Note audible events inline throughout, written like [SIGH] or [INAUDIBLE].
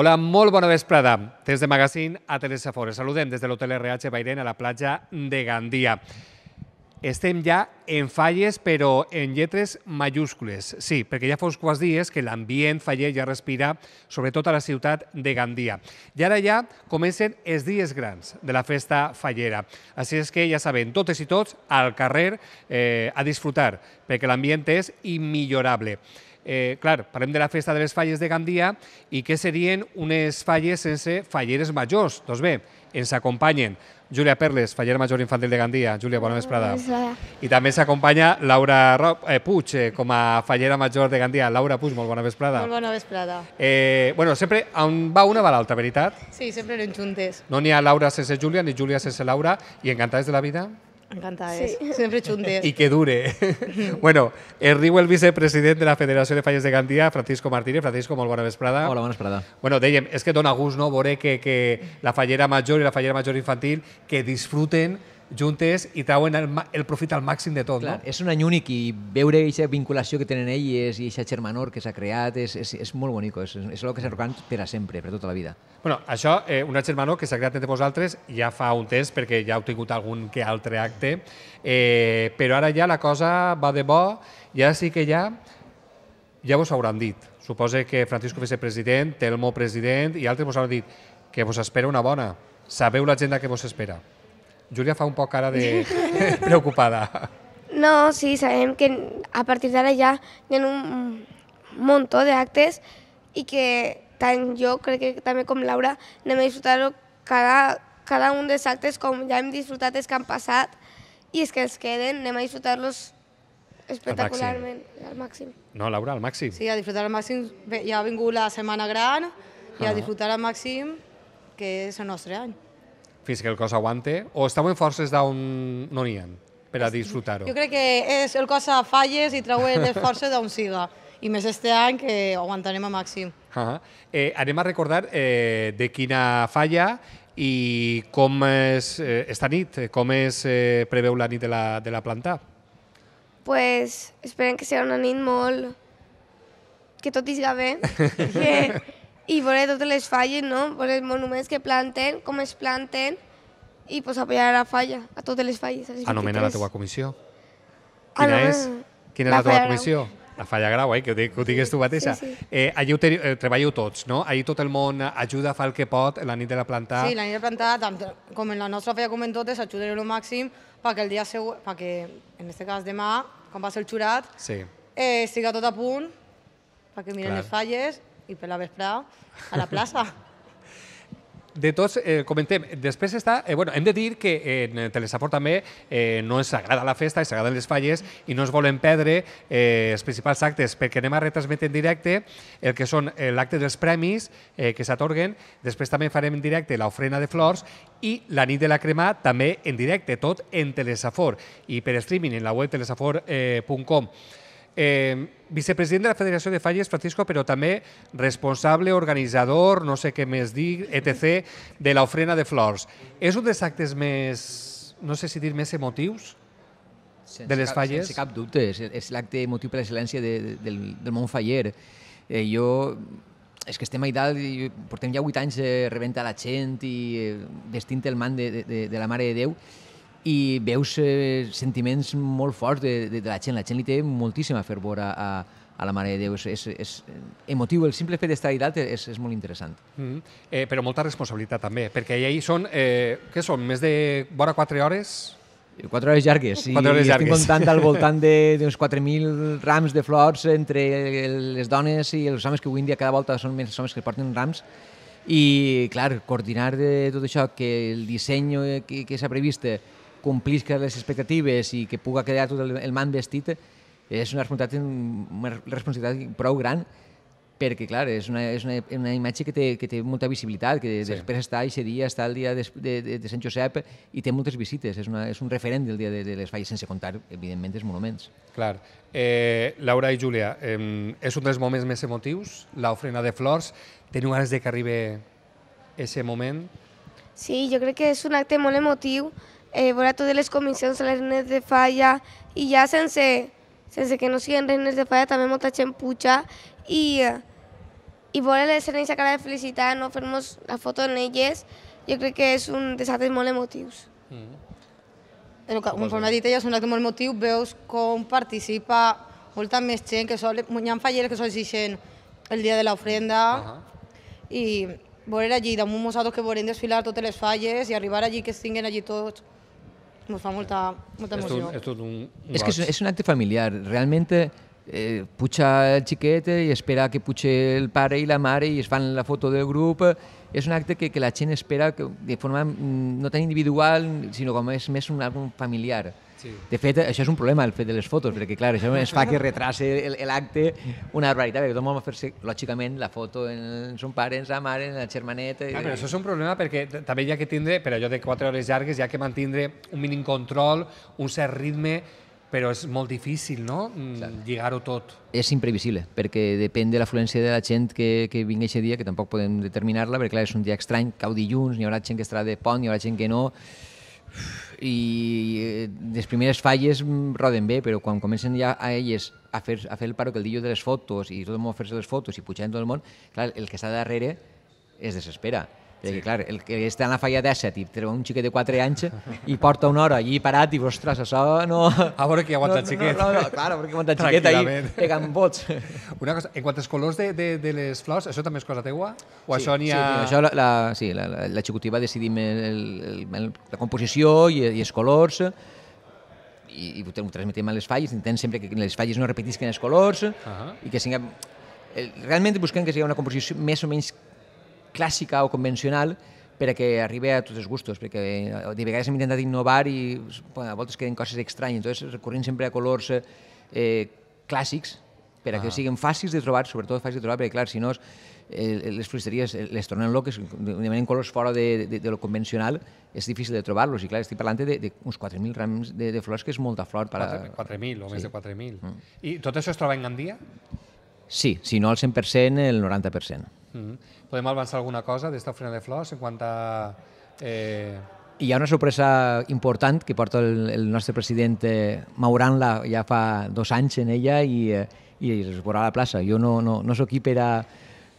Hola, molt bona vesprada. Des de Magazine a Teresa Fores. Saludem des de l'hotel RH Bairén a la platja de Gandia. Estem ja en falles, però en lletres majúscules. Sí, perquè ja fa uns quants dies que l'ambient faller ja respira, sobretot a la ciutat de Gandia. I ara ja comencen els dies grans de la festa fallera. Així és que ja saben, totes i tots al carrer eh, a disfrutar, perquè l'ambient és immillorable. Eh, clar, parlem de la festa de les falles de Gandia i què serien unes falles sense falleres majors. Doncs bé, ens acompanyen Júlia Perles, fallera major infantil de Gandia. Júlia, bona vesprada. I també s'acompanya Laura eh, Puig, eh, com a fallera major de Gandia. Laura Puig, molt bona vesprada. Molt bona vesprada. Eh, bueno, sempre on va una va l'altra, veritat? Sí, sempre anem juntes. No n'hi ha Laura sense Júlia, ni Júlia sense Laura, i encantades de la vida? M'encanta, sí. és. Sempre xuntes. I que dure. [LAUGHS] bueno, es eh, riu el vicepresident de la Federació de Falles de Gandia, Francisco Martínez. Francisco, molt bona vesprada. Hola, bona vesprada. Bueno, dèiem, és que dona gust, no?, veure que, que la fallera major i la fallera major infantil que disfruten juntes i trauen el, el profit al màxim de tot. Clar, no? És un any únic i veure aquesta vinculació que tenen elles i aquesta germanor que s'ha creat és, és, és molt bonic, és, és el que s'arrocant per a sempre, per a tota la vida. Bueno, això, eh, una germanor que s'ha creat entre vosaltres ja fa un temps perquè ja heu tingut algun que altre acte, eh, però ara ja la cosa va de bo, ja sí que ja, ja vos hauran dit. Suposa que Francisco vicepresident, Telmo president i altres vos hauran dit que vos espera una bona. Sabeu l'agenda que vos espera. Júlia fa un poc cara de [LAUGHS] preocupada. No, sí, sabem que a partir d'ara ja hi ha un munt d'actes i que tant jo, crec que també com Laura, anem a disfrutar cada, cada un dels actes com ja hem disfrutat els que han passat i els que ens queden, anem a disfrutar-los espectacularment, al màxim. No, Laura, al màxim. Sí, a disfrutar al màxim. Ja ha vingut la setmana gran i a ah. disfrutar al màxim, que és el nostre any fins que el cos aguante, o estem en forces d'on no n'hi ha per a disfrutar-ho? Jo crec que és el cos a falles i treu les forces d'on siga, i més este any que aguantarem a màxim. Uh -huh. eh, anem a recordar eh, de quina falla i com és eh, esta nit, eh, com es eh, preveu la nit de la, de la planta? Pues esperem que sigui una nit molt... que tot isga bé, que i veure totes les falles, no? veure els monuments que planten, com es planten, i pues, apoyar a la falla, a totes les falles. Anomena la teua comissió. Ah, Quina Anomena. és? Quina és la, la teva comissió? La falla grau, eh? que, ho dic, que ho digues tu mateixa. Sí, sí. Eh, allí te, eh, treballeu tots, no? Allí tot el món ajuda, fa el que pot, la nit de la planta... Sí, la nit de la planta, tant, com en la nostra falla com en totes, ajudaré el màxim perquè el dia següent, perquè en aquest cas demà, quan va ser el jurat, sí. eh, estigui tot a punt, perquè miren Clar. les falles i per la vesprada a la plaça. [LAUGHS] de tots, eh, comentem, després està... Eh, bueno, hem de dir que eh, en Telesaport també eh, no ens agrada la festa, ens agraden les falles i no es volen perdre eh, els principals actes, perquè anem a retransmetre en directe el que són eh, l'acte dels premis eh, que s'atorguen, després també farem en directe l'ofrena de flors i la nit de la crema també en directe, tot en Telesafor i per streaming en la web telesafor.com. Eh, Eh, vicepresident de la Federació de Falles, Francisco, però també responsable, organitzador, no sé què més dir, etc., de l'ofrena de flors. És un dels actes més, no sé si dir més emotius sense de les falles? Cap, sense cap dubte, és, és l'acte emotiu per l'excel·lència de, de, del, del món faller. Eh, jo és que estem a Idal, i portem ja 8 anys eh, rebent a la gent i eh, vestint el man de, de, de la Mare de Déu, i veus eh, sentiments molt forts de, de, de la gent. La gent li té moltíssima fervor a, a, a la Mare de Déu. És, és, és emotiu, el simple fet d'estar allà és, és molt interessant. Mm -hmm. eh, però molta responsabilitat també, perquè hi són, eh, què són, més de vora 4 hores? 4 hores llargues. I, hores llargues. estic comptant al [LAUGHS] voltant d'uns 4.000 rams de flors entre les dones i els homes que avui en dia cada volta són més homes que porten rams. I, clar, coordinar de tot això, que el disseny eh, que, que s'ha previst eh, complisca les expectatives i que puga quedar tot el, el man vestit és una responsabilitat, una responsabilitat prou gran perquè, clar, és una, és una, una imatge que té, que té molta visibilitat, que sí. després està aquest dia, està el dia de, de, de Sant Josep i té moltes visites, és, una, és un referent del dia de, de les falles, sense comptar, evidentment, els monuments. Clar. Eh, Laura i Júlia, eh, és un dels moments més emotius, l'ofrena de flors. Teniu ganes de que arribi aquest moment? Sí, jo crec que és un acte molt emotiu eh, veurà totes les comissions, les reines de falla, i ja sense, sense que no siguin reines de falla també molta gent puja i, i veure les reines a cara de felicitat, no fer-nos la foto amb elles, jo crec que és un dels actes molt emotius. Mm. Conforme has dit, ja és un acte molt emotiu, veus com participa molta més gent, que sol, hi ha falleres que sols deixen el dia de l'ofrenda, uh -huh. i veure allí damunt nosaltres que veurem desfilar totes les falles i arribar allí que estiguin allí tots me fa molta, molta emoció. És tot, és tot un, és que és, és un acte familiar. Realment eh, puja el xiquet i espera que puja el pare i la mare i es fan la foto del grup. És un acte que, que la gent espera que, de forma mm, no tan individual, sinó com és més un àlbum familiar. Sí. De fet, això és un problema, el fet de les fotos, perquè, clar, això es fa que retrasse l'acte una barbaritat, perquè tothom va fer-se, lògicament, la foto en son pare, en sa mare, en la germaneta... Clar, però això és un problema perquè també hi ha que tindre, per allò de 4 hores llargues, hi ha que mantindre un mínim control, un cert ritme, però és molt difícil, no?, mm, lligar-ho tot. És imprevisible, perquè depèn de l'afluència de la gent que, que vingui aquest dia, que tampoc podem determinar-la, perquè, clar, és un dia estrany, cau dilluns, hi haurà gent que estarà de pont, hi haurà gent que no i eh, les primeres falles mm, roden bé, però quan comencen ja a elles a fer, a fer el paro que el dillo de les fotos i tot el món a fer-se les fotos i pujar en tot el món, clar, el que està darrere es desespera. Perquè, sí. clar, el que està en la falla falladesa, i treu un xiquet de 4 anys i porta una hora allí parat i, ostres, això no... A ah, veure qui aguanta no, el xiquet. No, no, no, clar, perquè aguanta el xiquet ahí pegant bots. Una cosa, en quant als colors de, de, de les flors, això també és cosa teua? O sí, això n'hi ha... Sí, això la, la, sí, la, la, l'executiva ha decidit el, la composició i, i els colors, i, i ho transmetem a les falles, intentem sempre que les falles no repetisquen els colors uh -huh. i que siga... Realment busquem que sigui una composició més o menys clàssica o convencional per a que arribi a tots els gustos, perquè eh, de vegades hem intentat innovar i bueno, a voltes queden coses estranyes, entonces recorrent sempre a colors eh, eh, clàssics per a que ah. siguin fàcils de trobar, sobretot fàcils de trobar, perquè clar, si no eh, les floristeries eh, les tornen loques, demanen colors fora de, de, de lo convencional, és difícil de trobar-los, i clar, estic parlant d'uns 4.000 rams de, de flors, que és molta flor. Per a... 4.000 o sí. més de 4.000. Mm. I tot això es troba en Gandia? Sí, si no el 100%, el 90%. Mm. Podem avançar alguna cosa d'esta frena de flors en quant a... Eh... Hi ha una sorpresa important que porta el, el nostre president eh, Maurant-la ja fa dos anys en ella i, eh, i es veurà a la plaça. Jo no, no, no sóc aquí per a,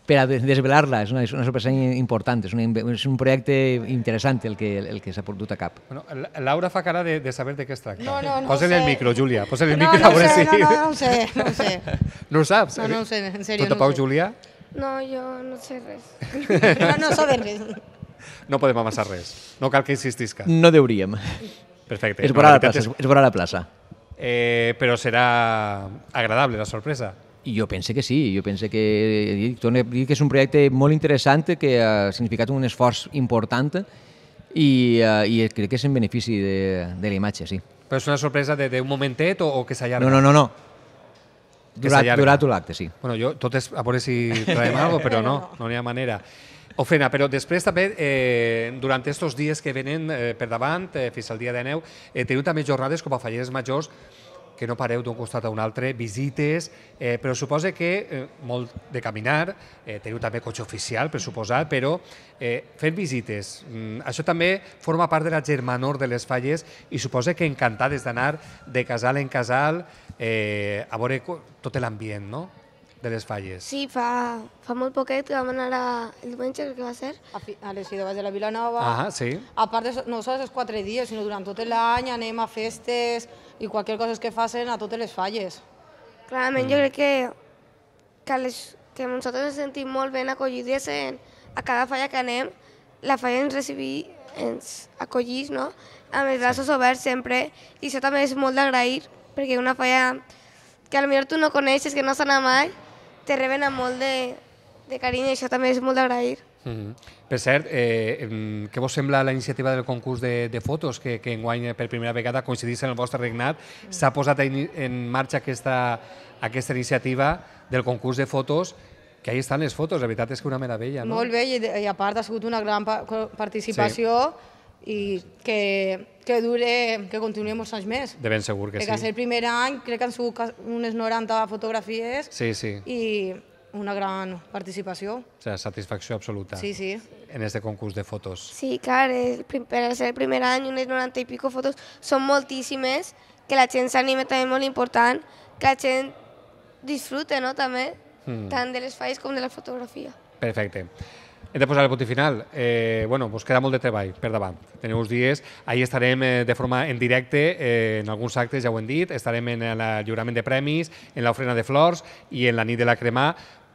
per a desvelar-la, és una, és una sorpresa important, és, una, és un projecte interessant el que, el que s'ha portat a cap. Bueno, Laura fa cara de, de saber de què es tracta. No, no, no Posa-li el micro, Júlia, posa el no, micro no sé, No, no, no ho sé, no ho sé. [LAUGHS] No ho saps? No, no ho sé, en sèrio. Tot a no pau, Júlia? Sé. No, jo no sé res. [LAUGHS] no, no sabem res. No podem amassar res. No cal que insistisca. No deuríem. Perfecte. És vora no, la, la plaça. És... és vora la plaça. Eh, però serà agradable la sorpresa. Jo penso que sí, jo penso que, que és un projecte molt interessant que ha significat un esforç important i, uh, i crec que és en benefici de, de la imatge, sí. Però és una sorpresa de, de un momentet o, o que s'allarga? No, no, no, no. Durat, durat un l'acte, sí. Bueno, jo, tot és a veure si traiem alguna però no, [LAUGHS] no n'hi ha manera. Ofrena, però després també, eh, durant aquests dies que venen eh, per davant, eh, fins al dia de neu, eh, teniu també jornades com a falleres majors que no pareu d'un costat a un altre, visites, eh, però suposa que eh, molt de caminar, eh, teniu també cotxe oficial, per suposar, però eh, fent visites, mm, això també forma part de la germanor de les falles i suposa que encantades d'anar de casal en casal eh, a veure tot l'ambient, no? de les falles. Sí, fa, fa molt poquet que vam anar a, el diumenge, que va ser. A, fi, a les Idoves de la Vilanova. Ah, sí. A part, de, no només els quatre dies, sinó durant tot l'any anem a festes i qualsevol cosa que facin a totes les falles. Clarament, mm. jo crec que, que, les, que nosaltres ens sentim molt ben acollides en, a cada falla que anem. La falla ens recibí, ens acollís, no? Amb els braços oberts sempre. I això també és molt d'agrair, perquè una falla que potser tu no coneixes, que no s'ha anat mai, te reben amb molt de, de carinyo i això també és molt d'agrair. Mm -hmm. Per cert, eh, què vos sembla la iniciativa del concurs de, de fotos que, que enguany eh, per primera vegada coincidís en el vostre regnat? Mm. S'ha posat en, en marxa aquesta, aquesta iniciativa del concurs de fotos que ahí estan les fotos, la veritat és que una meravella. No? Molt bé, i, i a part ha sigut una gran pa participació sí. i que que dure, que continuï molts anys més. De ben segur que Perquè sí. Perquè el primer any crec que han sigut unes 90 fotografies sí, sí. i una gran participació. O sigui, satisfacció absoluta. Sí, sí. En este concurs de fotos. Sí, clar, el, per ser el primer any unes 90 i pico fotos són moltíssimes, que la gent s'anime també molt important, que la gent disfrute, no?, també, mm. tant de les falles com de la fotografia. Perfecte. Hem de posar el punt final. Eh, bueno, pues queda molt de treball per davant. Teniu uns dies. Ahir estarem eh, de forma en directe eh, en alguns actes, ja ho hem dit. Estarem en el lliurament de premis, en l'ofrena de flors i en la nit de la cremà.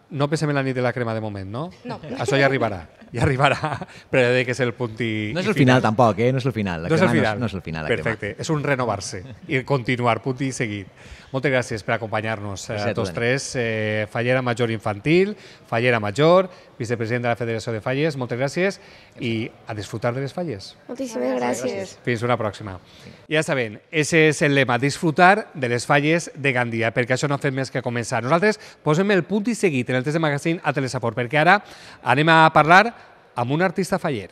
No pensem en la nit de la crema de moment, no? No. Això ja arribarà. Ja arribarà, [LAUGHS] però ja que és el punt i, No és el final, final tampoc, eh? No és el final. La no és el final. No és, no és el final. La Perfecte. Crema. És un renovar-se i continuar, punt i seguit. Moltes gràcies per acompanyar-nos eh, a tots tres. Eh, fallera Major Infantil, Fallera Major, vicepresident de la Federació de Falles, moltes gràcies i a disfrutar de les falles. Moltíssimes gràcies. Fins una pròxima. Ja saben, ese és el lema, disfrutar de les falles de Gandia, perquè això no fet més que començar. Nosaltres posem el punt i seguit en el test de magazine a Telesaport, perquè ara anem a parlar amb un artista faller.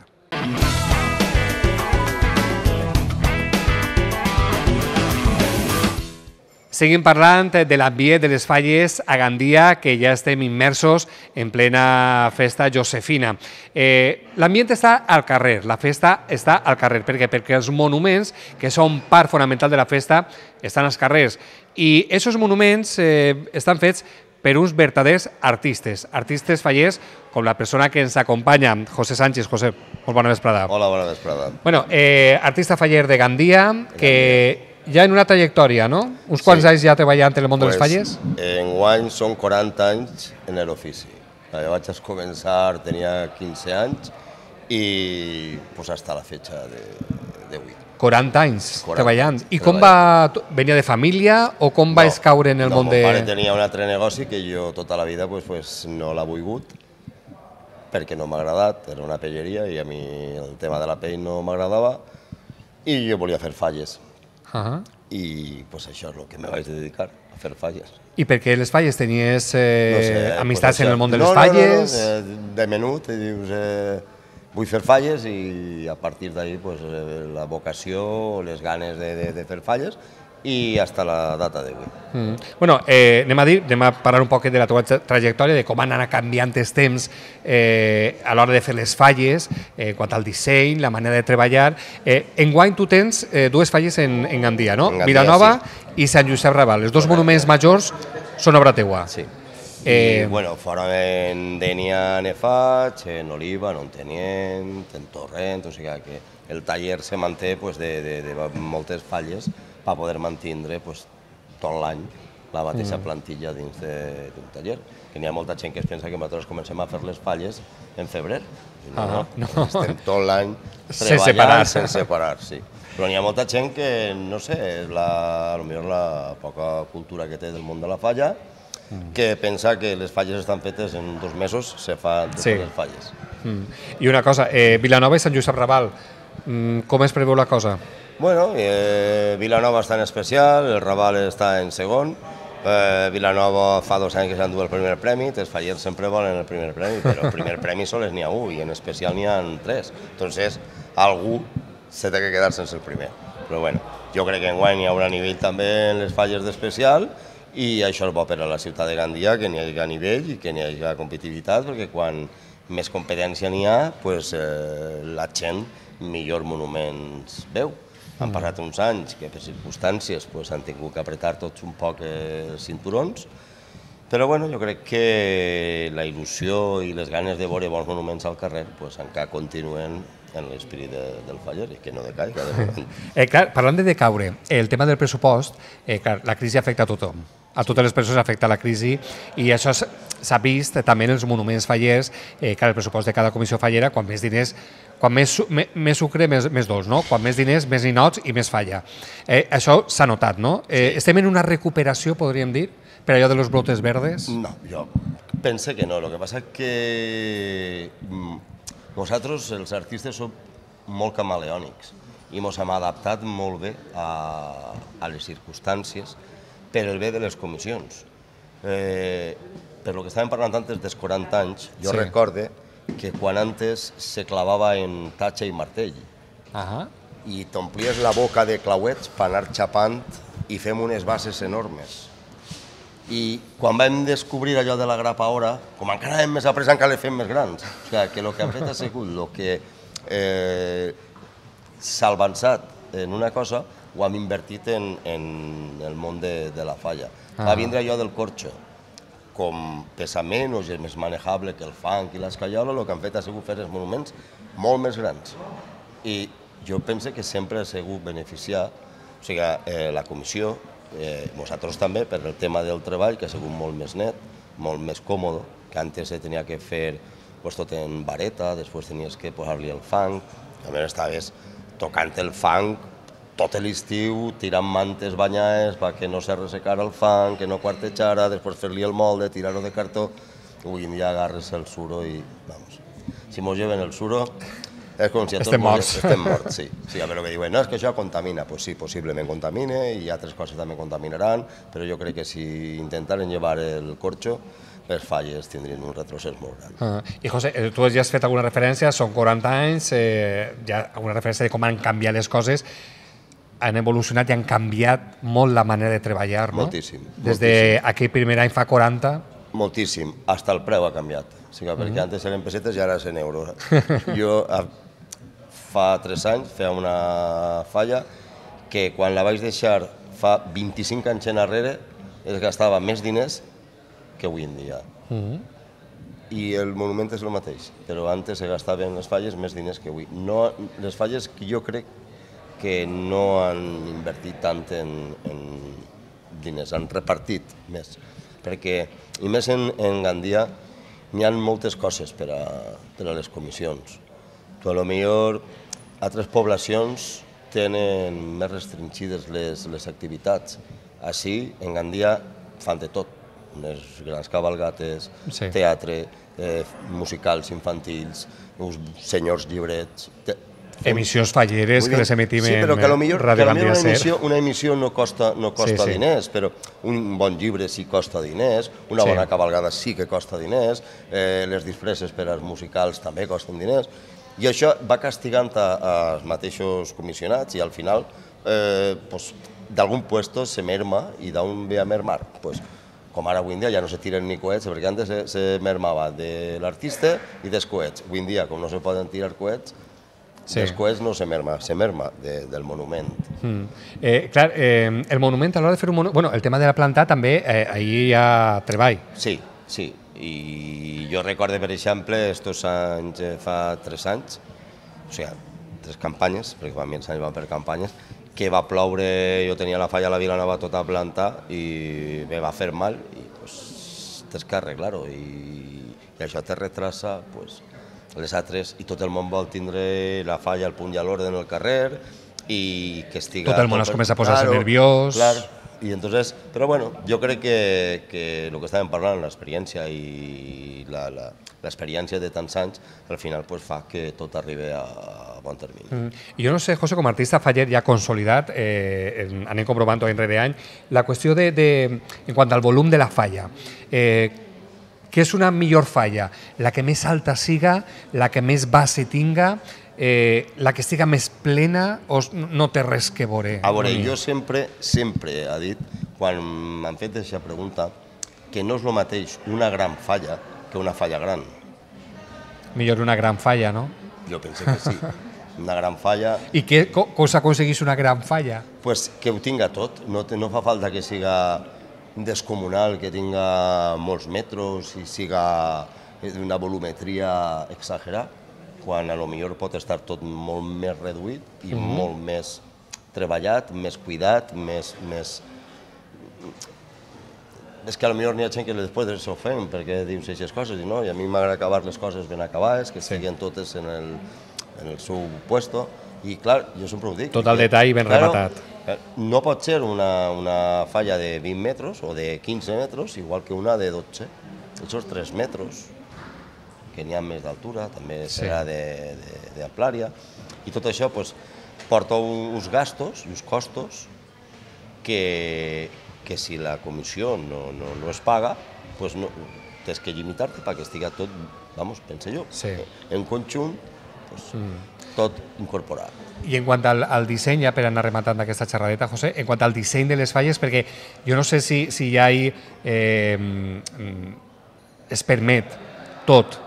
Seguim parlant de l'ambient de les falles a Gandia, que ja estem immersos en plena festa josefina. Eh, l'ambient està al carrer, la festa està al carrer, perquè perquè els monuments, que són part fonamental de la festa, estan als carrers. I aquests monuments eh, estan fets per uns verdaders artistes, artistes fallers com la persona que ens acompanya, José Sánchez. José, molt bona vesprada. Hola, bona vesprada. Bueno, eh, artista faller de Gandia, que... Gandia ja en una trajectòria, no? Uns quants sí. anys ja treballant en el món pues, de les falles? En guany són 40 anys en l'ofici. Jo vaig començar, tenia 15 anys i pues, hasta la fecha de, de 8. 40 anys 40 treballant. I treballant. com va... Venia de família o com no, va escaure en el no, món de... No, pare tenia un altre negoci que jo tota la vida pues, pues, no l'ha volgut perquè no m'ha agradat, era una pelleria i a mi el tema de la pell no m'agradava i jo volia fer falles Uh -huh. I pues, això és el que me vaig dedicar, a fer falles. I per què les falles? Tenies eh, no sé, eh, amistats pues, en el món de les no, falles? No, no, no, de menut, dius... Eh, vull fer falles i a partir d'ahir pues, eh, la vocació, les ganes de, de, de fer falles i fins a la data d'avui. Mm. Bueno, eh, anem, a dir, anem a parlar un poquet de la teva trajectòria, de com han anat canviant els temps eh, a l'hora de fer les falles, eh, quant al disseny, la manera de treballar. Eh, enguany tu tens eh, dues falles en, en Gandia, no? En Gandia, Vilanova sí. i Sant Josep Raval. Els dos monuments majors són obra teua. Sí. Eh... I, bueno, fora en Denia ne faig, en Oliva, en tenien, en Torrent, o sigui que el taller se manté pues, de, de, de moltes falles per poder mantenir pues, tot l'any la mateixa mm. plantilla dins d'un taller. Que n'hi ha molta gent que es pensa que nosaltres comencem a fer les falles en febrer. No, ah, no. no. Estem tot l'any treballant sense separar. Se separar sí. Però n'hi ha molta gent que, no sé, la, potser la poca cultura que té del món de la falla, mm. que pensa que les falles estan fetes en dos mesos, se fa totes sí. les falles. Mm. I una cosa, eh, Vilanova i Sant Josep Raval, mm, com es preveu la cosa? Bueno, eh, Vilanova està en especial, el Raval està en segon, eh, Vilanova fa dos anys que s'endú el primer premi, els fallers sempre volen el primer premi, però el primer premi sols n'hi ha un i en especial n'hi ha tres. Entonces, algú s'ha de quedar sense el primer. Però bueno, jo crec que enguany hi haurà nivell també en les falles d'especial i això és bo per a la ciutat de Gandia, que n'hi hagi nivell i que n'hi hagi competitivitat, perquè quan més competència n'hi ha, pues, eh, la gent millor monuments veu. Han passat uns anys que per circumstàncies pues, han tingut que apretar tots un poc eh, els cinturons, però bueno, jo crec que la il·lusió i les ganes de veure bons monuments al carrer pues, encara continuen en l'esperit de, del i que no decai De [LAUGHS] Eh, clar, parlant de decaure, el tema del pressupost, eh, clar, la crisi afecta a tothom. A totes les persones afecta la crisi i això s'ha vist també en els monuments fallers eh, que el pressupost de cada comissió fallera, quan més diners quan més, més, sucre, més, més dolç, no? Quan més diners, més ninots i més falla. Eh, això s'ha notat, no? Eh, estem en una recuperació, podríem dir, per allò de los brotes verdes? No, jo pense que no. Lo que passa que mm, nosaltres, els artistes, som molt camaleònics i ens hem adaptat molt bé a, a les circumstàncies per el bé de les comissions. Eh, per lo que estàvem parlant antes dels 40 anys, jo sí. recorde que quan antes se clavava en tatxa i martell. Uh -huh. I t'omplies la boca de clauets per anar xapant i fem unes bases enormes. I quan vam descobrir allò de la grapa ora, com encara hem més après, encara les fem més grans. O sigui, que el que ha fet ha sigut el que eh, s'ha avançat en una cosa, ho hem invertit en, en el món de, de la falla. Ah. Va vindre allò del corxo, com pesament menys és més manejable que el fang i l'escaiola, el que han fet ha sigut fer els monuments molt més grans. I jo penso que sempre ha sigut beneficiar o sigui, eh, la comissió, eh, nosaltres també, per el tema del treball, que ha sigut molt més net, molt més còmode, que antes se tenia que fer pues, tot en vareta, després tenies que posar-li el fang, també estaves tocant el fang tot l'estiu tirant mantes banyades perquè no se ressecara el fang, que no quartejara, després fer-li el molde, tirar-ho de cartó. Avui en dia agarres el suro i, vamos, si mos lleven el suro, és com si a tots estem morts. estem morts, sí. sí a veure que diuen, no, és que això contamina. Doncs pues sí, possiblement contamine i altres coses també contaminaran, però jo crec que si intentaren llevar el corxo, les falles tindrien un retrocés molt gran. Uh ah, -huh. I José, eh, tu ja has fet alguna referència, són 40 anys, eh, ja alguna referència de com han canviat les coses han evolucionat i han canviat molt la manera de treballar, no? Moltíssim. Des d'aquell de primer any fa 40. Moltíssim. Hasta el preu ha canviat. O sigui, perquè mm -hmm. antes eren pessetes i ara eren euros. [LAUGHS] jo fa 3 anys feia una falla que quan la vaig deixar fa 25 anys enrere es gastava més diners que avui en dia. Mm -hmm. I el monument és el mateix, però antes se gastaven les falles més diners que avui. No, les falles que jo crec que no han invertit tant en, en diners, han repartit més. Perquè, i més en, en Gandia, n'hi ha moltes coses per a, per a les comissions. Tu, a lo millor, altres poblacions tenen més restringides les, les activitats. Així, en Gandia fan de tot. Unes grans cabalgates, sí. teatre, eh, musicals infantils, uns senyors llibrets emissions falleres que les emitim sí, però que a lo que una, emissió, una emissió no costa, no costa sí, sí. diners, però un bon llibre sí costa diners, una sí. bona cabalgada sí que costa diners, eh, les disfresses per als musicals també costen diners, i això va castigant els mateixos comissionats i al final eh, pues, d'algun puesto se merma i d'on ve a mermar. Pues, com ara avui en dia ja no se tiren ni coets, perquè antes se, se mermava de l'artista i dels coets. Avui en dia, com no se poden tirar coets, Sí. Després no se merma, se merma de, del monument. Mm. Eh, clar, eh, el monument a l'hora de fer un monument... Bueno, el tema de la planta també, eh, ahir hi ha treball. Sí, sí. I jo recordo, per exemple, estos anys, eh, fa tres anys, o sigui, tres campanyes, perquè a mi els anys van per campanyes, que va ploure, jo tenia la falla a la Vila Nova tota planta i me va fer mal i pues, tens que arreglar-ho i, i això te retrasa pues, les altres, i tot el món vol tindre la falla, el punt i l'ordre en el carrer, i que estiga... Tot el món es comença a posar-se nerviós... Clar, i entonces, però bueno, jo crec que, que el que estàvem parlant, l'experiència i l'experiència de tants anys, al final pues, fa que tot arribi a, a bon termini. Mm. Jo no sé, José, com a artista faller ja consolidat, eh, anem comprovant any rere any, la qüestió de, de, en quant al volum de la falla. Eh, que és una millor falla? La que més alta siga, la que més base tinga, eh, la que estiga més plena o no té res que veure? A veure, jo sempre, sempre ha dit, quan m'han fet aquesta pregunta, que no és el mateix una gran falla que una falla gran. Millor una gran falla, no? Jo penso que sí. una gran falla. I què cosa aconseguís una gran falla? Pues que ho tinga tot, no, no fa falta que siga descomunal que tinga molts metros i siga d'una volumetria exagerada, quan a lo millor pot estar tot molt més reduït i mm -hmm. molt més treballat, més cuidat, més... més... És que a lo millor n'hi ha gent que després s'ofèn perquè dius aquestes coses i no, i a mi m'agrada acabar les coses ben acabades, que sí. siguin totes en el, en el seu puesto, i clar, jo sempre ho dic. Tot el detall ben claro, rematat Eh, no pot ser una, una falla de 20 metres o de 15 metres, igual que una de 12. és 3 metres, que n'hi ha més d'altura, també serà sí. d'amplària, i tot això pues, porta uns gastos i uns costos que, que si la comissió no, no, no es paga, pues no, tens que limitar-te perquè estiga tot, vamos, pensa jo, sí. en conjunt, Mm. Tot incorporat. I en quant al, al disseny, ja per anar rematant aquesta xerradeta, José, en quant al disseny de les falles, perquè jo no sé si, si ja hi, eh, mm, es permet tot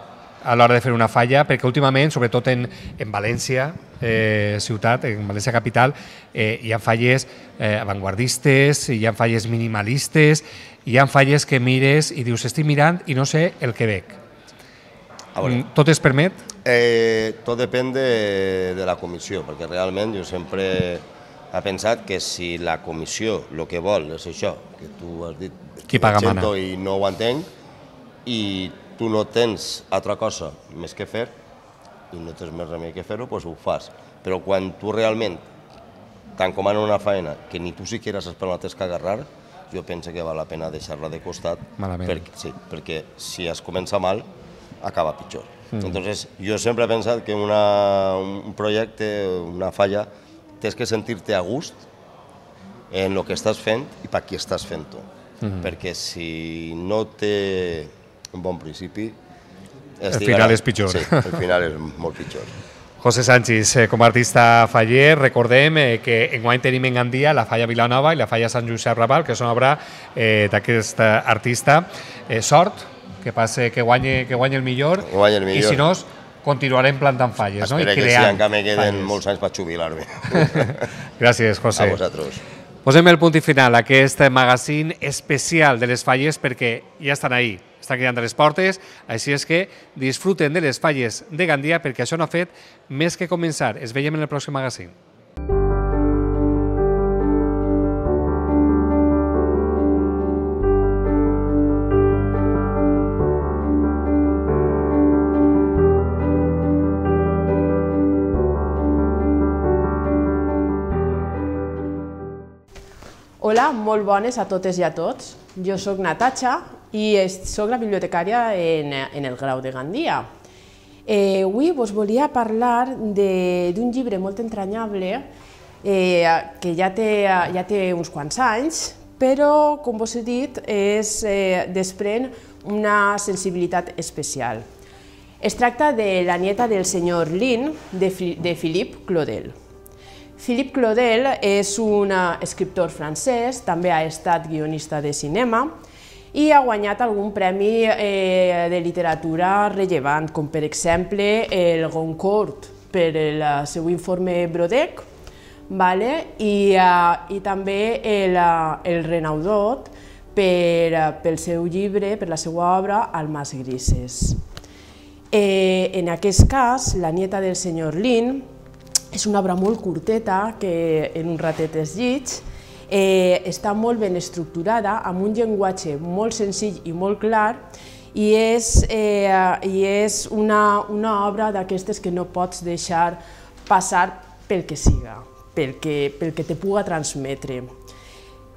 a l'hora de fer una falla, perquè últimament, sobretot en, en València, eh, ciutat, en València capital, eh, hi ha falles eh, avantguardistes, hi ha falles minimalistes, hi ha falles que mires i dius, estic mirant i no sé el que veig. A ah, veure, mm, tot es permet? Eh, tot depèn de, de la comissió, perquè realment jo sempre he pensat que si la comissió el que vol és això, que tu has dit Qui paga mana. i no ho entenc, i tu no tens altra cosa més que fer, i no tens més remei que fer-ho, doncs ho fas. Però quan tu realment t'encomanen una feina que ni tu siquiera saps per on tens que agarrar, jo penso que val la pena deixar-la de costat, Malament. perquè, sí, perquè si es comença mal, acaba pitjor. Mm. Entonces, jo sempre he pensat que una, un projecte, una falla, tens que sentir-te a gust en el que estàs fent i per qui estàs fent-ho. Mm Perquè si no té un bon principi... El final és pitjor. Sí, el final és molt pitjor. [LAUGHS] José Sánchez, eh, com a artista faller, recordem eh, que en guany tenim en Gandia la Falla Vilanova i la Falla Sant Josep Raval, que són obra eh, d'aquest artista. Eh, sort, que passe, que guanyi, que guanyi el millor, guanyi el millor. i si no, continuarem plantant falles Espera no? i creant que sí, encara me queden falles. molts anys per jubilar-me. [LAUGHS] Gràcies, José. A vosaltres. Posem el punt i final a aquest magazín especial de les falles perquè ja estan ahí, estan cridant les portes, així és que disfruten de les falles de Gandia perquè això no ha fet més que començar. Es veiem en el pròxim magazín. Hola, molt bones a totes i a tots. Jo sóc Natatxa i sóc la bibliotecària en, en el grau de Gandia. Eh, avui vos volia parlar d'un llibre molt entranyable eh, que ja té, ja té uns quants anys, però, com vos he dit, és, eh, desprèn una sensibilitat especial. Es tracta de la nieta del senyor Lin, de, de Philippe Claudel. Philippe Claudel és un eh, escriptor francès, també ha estat guionista de cinema i ha guanyat algun premi eh, de literatura rellevant, com per exemple el Goncourt per el eh, seu informe Brodec, vale? I, eh, i també el, el Renaudot per, pel seu llibre, per la seva obra, Almas grises. Eh, en aquest cas, la nieta del senyor Lin, és una obra molt curteta, que en un ratet es llig, eh, està molt ben estructurada, amb un llenguatge molt senzill i molt clar, i és, eh, i és una, una obra d'aquestes que no pots deixar passar pel que siga, pel que, pel que te puga transmetre.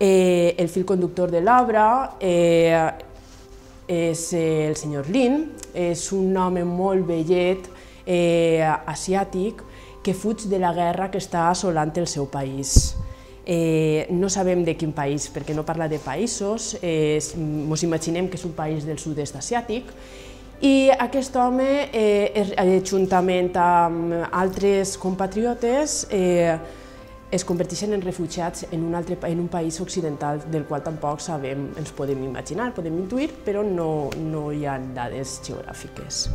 Eh, el fil conductor de l'obra eh, és el senyor Lin, és un home molt vellet, eh, asiàtic, que fuig de la guerra que està assolant el seu país. Eh, no sabem de quin país, perquè no parla de països, ens imaginem que és un país del sud-est asiàtic, i aquest home, eh, eh, juntament amb altres compatriotes, eh, es converteixen en refugiats en un, altre, en un país occidental del qual tampoc sabem, ens podem imaginar, podem intuir, però no, no hi ha dades geogràfiques.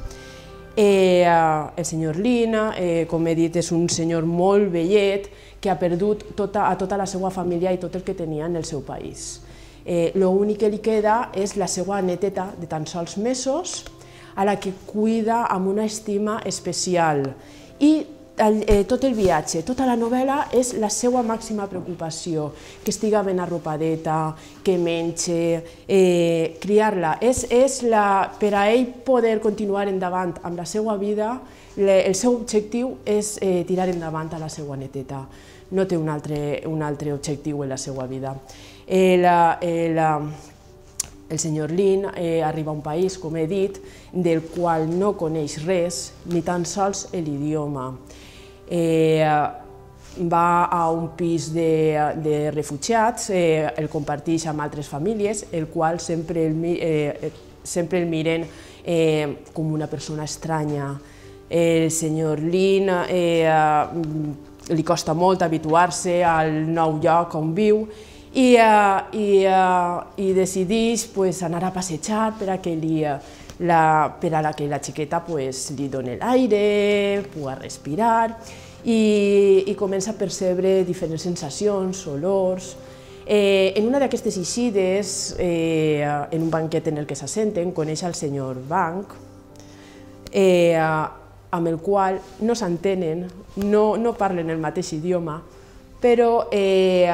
Eh, eh, el senyor Lina, eh, com he dit, és un senyor molt vellet que ha perdut tota, a tota la seva família i tot el que tenia en el seu país. Eh, L'únic que li queda és la seva neteta de tan sols mesos, a la que cuida amb una estima especial i el, eh, tot el viatge, tota la novel·la és la seva màxima preocupació, que estiga ben arropadeta, que menge, eh, criar-la. És, és la, per a ell poder continuar endavant amb la seva vida, le, el seu objectiu és eh, tirar endavant a la seva neteta. No té un altre, un altre objectiu en la seva vida. El, eh, eh, la, el senyor Lin eh, arriba a un país, com he dit, del qual no coneix res, ni tan sols l'idioma eh, va a un pis de, de refugiats, eh, el comparteix amb altres famílies, el qual sempre el, eh, sempre el miren eh, com una persona estranya. El senyor Lin eh, li costa molt habituar-se al nou lloc on viu i, eh, i, eh, i decideix pues, anar a passejar per a que li, la, per a que la xiqueta pues, li doni l'aire, pugui respirar i, i comença a percebre diferents sensacions, olors... Eh, en una d'aquestes eixides, eh, en un banquet en el que s'assenten, coneix el senyor Bank, eh, amb el qual no s'entenen, no, no parlen el mateix idioma, però eh,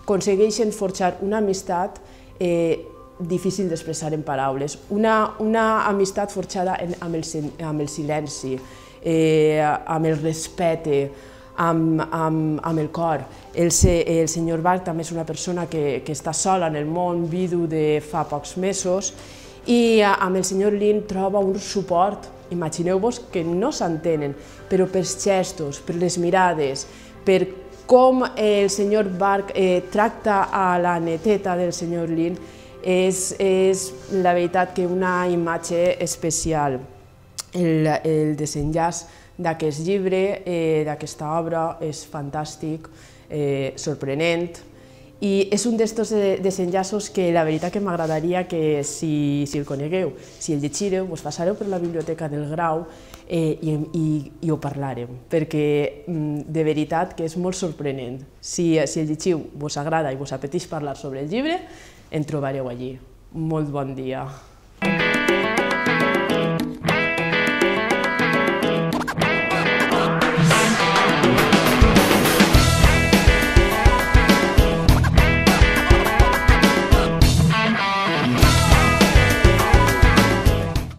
aconsegueixen forjar una amistat eh, difícil d'expressar en paraules. Una, una amistat forjada en, amb, el, amb el silenci, eh, amb el respecte, amb, amb, amb el cor. El, el senyor Bach també és una persona que, que està sola en el món, vidu de fa pocs mesos, i eh, amb el senyor Lin troba un suport, imagineu-vos que no s'entenen, però pels gestos, per les mirades, per com el senyor Bach eh, tracta a la neteta del senyor Lin, és, és la veritat que una imatge especial. El, el desenllaç d'aquest llibre, eh, d'aquesta obra, és fantàstic, eh, sorprenent, i és un d'estos eh, desenllaços que la veritat que m'agradaria que si, si el conegueu, si el llegireu, vos passareu per la biblioteca del Grau eh, i, i, i ho parlarem, perquè mm, de veritat que és molt sorprenent. Si, si el llegiu, vos agrada i vos apeteix parlar sobre el llibre, en trobareu allí. molt bon dia.